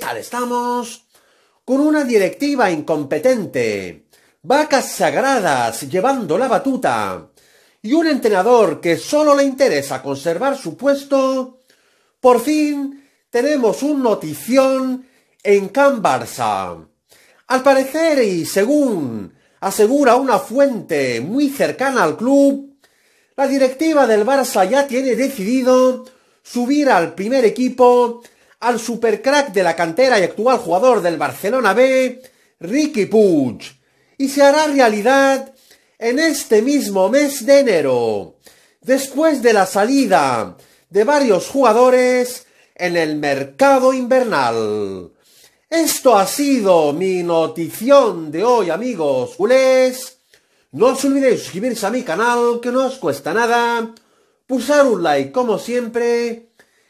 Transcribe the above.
tal estamos? Con una directiva incompetente, vacas sagradas llevando la batuta y un entrenador que solo le interesa conservar su puesto, por fin tenemos un notición en Can Barça. Al parecer y según asegura una fuente muy cercana al club, la directiva del Barça ya tiene decidido subir al primer equipo al supercrack de la cantera y actual jugador del Barcelona B, Ricky Puig, y se hará realidad en este mismo mes de enero, después de la salida de varios jugadores en el mercado invernal. Esto ha sido mi notición de hoy, amigos culés. No os olvidéis suscribirse a mi canal, que no os cuesta nada. Pulsar un like, como siempre